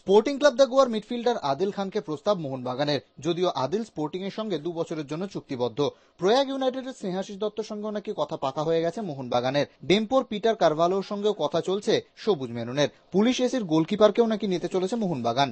sporting club দ্য গোয়ার midfielder Adil খানকে প্রস্তাব মোহনবাগানের যদিও আদিল স্পোর্টিং এর সঙ্গে দু বছরের জন্য চুক্তিবদ্ধ প্রয়াগ ইউনাইটেডের স্নেহাশিস দত্তর সঙ্গেও নাকি কথা পাকা হয়ে গেছে মোহনবাগানের ডেম্পোর পিটার কারভালোর সঙ্গেও কথা চলছে সবুজ মেনুনের পুলিশ এসির গোলকিপারকেও নাকি নিতে চলেছে মোহনবাগান